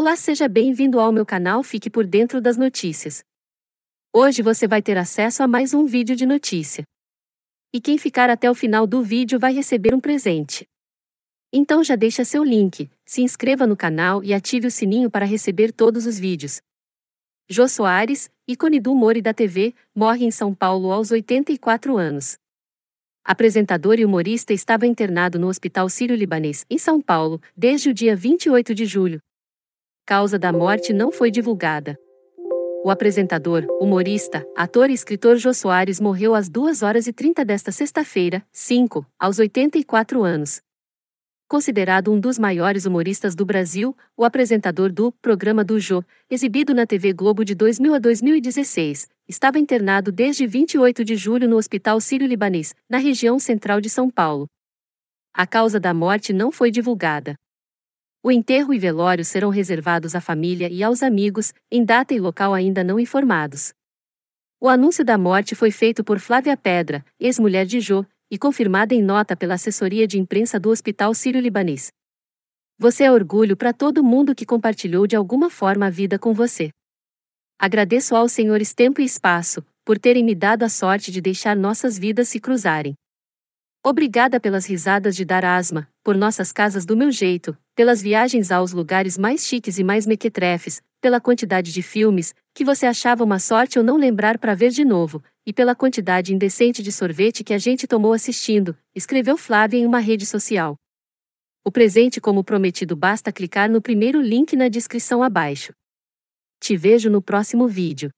Olá, seja bem-vindo ao meu canal Fique por Dentro das Notícias. Hoje você vai ter acesso a mais um vídeo de notícia. E quem ficar até o final do vídeo vai receber um presente. Então já deixa seu link, se inscreva no canal e ative o sininho para receber todos os vídeos. Jô Soares, ícone do humor e da TV, morre em São Paulo aos 84 anos. Apresentador e humorista estava internado no Hospital Sírio-Libanês, em São Paulo, desde o dia 28 de julho, causa da morte não foi divulgada. O apresentador, humorista, ator e escritor Jô Soares morreu às 2 horas e 30 desta sexta-feira, 5, aos 84 anos. Considerado um dos maiores humoristas do Brasil, o apresentador do Programa do Jô, exibido na TV Globo de 2000 a 2016, estava internado desde 28 de julho no Hospital Sírio-Libanês, na região central de São Paulo. A causa da morte não foi divulgada. O enterro e velório serão reservados à família e aos amigos, em data e local ainda não informados. O anúncio da morte foi feito por Flávia Pedra, ex-mulher de Jô, e confirmada em nota pela assessoria de imprensa do Hospital Sírio-Libanês. Você é orgulho para todo mundo que compartilhou de alguma forma a vida com você. Agradeço aos senhores tempo e espaço, por terem me dado a sorte de deixar nossas vidas se cruzarem. Obrigada pelas risadas de dar asma, por nossas casas do meu jeito, pelas viagens aos lugares mais chiques e mais mequetrefes, pela quantidade de filmes, que você achava uma sorte ou não lembrar para ver de novo, e pela quantidade indecente de sorvete que a gente tomou assistindo, escreveu Flávia em uma rede social. O presente como prometido basta clicar no primeiro link na descrição abaixo. Te vejo no próximo vídeo.